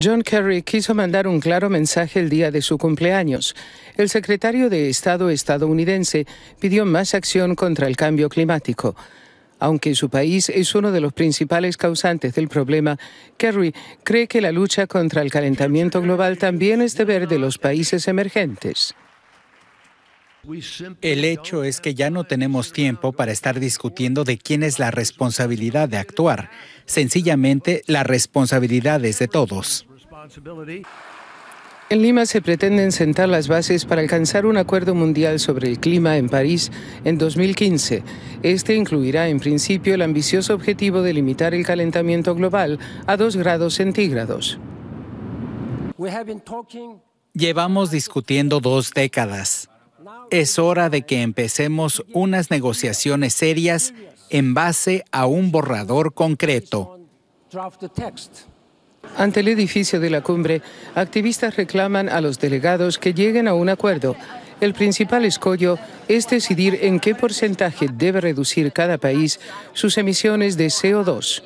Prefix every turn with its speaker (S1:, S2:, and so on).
S1: John Kerry quiso mandar un claro mensaje el día de su cumpleaños. El secretario de Estado estadounidense pidió más acción contra el cambio climático. Aunque su país es uno de los principales causantes del problema, Kerry cree que la lucha contra el calentamiento global también es deber de los países emergentes.
S2: El hecho es que ya no tenemos tiempo para estar discutiendo de quién es la responsabilidad de actuar. Sencillamente, la responsabilidad es de todos.
S1: En Lima se pretenden sentar las bases para alcanzar un acuerdo mundial sobre el clima en París en 2015. Este incluirá en principio el ambicioso objetivo de limitar el calentamiento global a 2 grados centígrados.
S2: Llevamos discutiendo dos décadas. Es hora de que empecemos unas negociaciones serias en base a un borrador concreto. Ante el edificio de la cumbre, activistas reclaman
S1: a los delegados que lleguen a un acuerdo. El principal escollo es decidir en qué porcentaje debe reducir cada país sus emisiones de CO2.